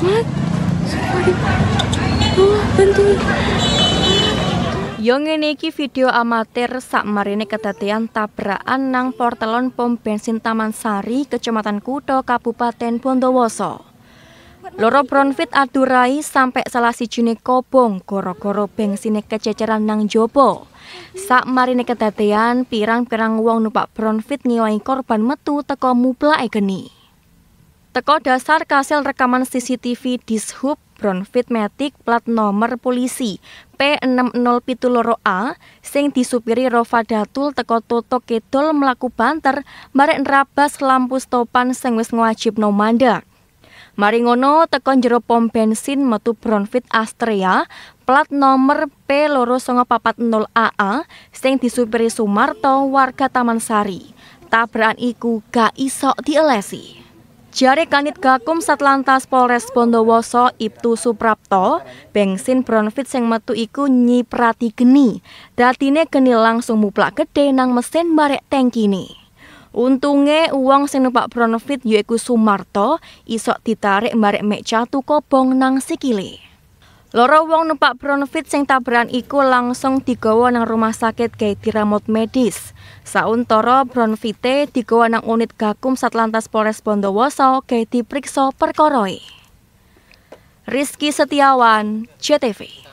What? Sorry. Oh, iki video amatir sak marine kedadean tabrakan nang portelon pom bensin Taman Sari, Kecamatan Kuto, Kabupaten Bondowoso. Loro Bronfit adurai sampai salah sijine kobong goro-goro bensin kececeran nang jopo. Sak marine kedadean pirang-pirang wong numpak Bronfit ngiwangi korban metu teko mublake geni. Teko dasar kasil rekaman CCTV Dishub Bronfit Matic plat nomor polisi p 60 Pituloro a sing disupiri Rovadatul teko Toto Kedol melakukan banter marek nerabas lampu stopan sing wis ngwajibno mandek. Mari ngono teko jero pom bensin metu Bronfit Astrea plat nomor P2940AA sing disupiri Sumarto warga Taman Sari. Tabrakan iku gak isok dielesi. Jari Kanit Gakum Satlantas Polres Bondowoso Ibtu Suprapto, bensin bronfit sing metu iku nyiprati geni. Datine geni langsung muplak gede nang mesin barek ini. Untunge uang sing numpak bronfit yaiku Sumarto isok ditarik barek mek catu kobong nang sikile. Loro wong numpak Bronfit sing tabrakan iku langsung digawa nang rumah sakit gawe Ramot medis. Sauntara Bronfite digawa nang unit Gakum Satlantas Polres Bondowoso gawe diperiksa perkoroi. E. Rizky Setiawan, JTV.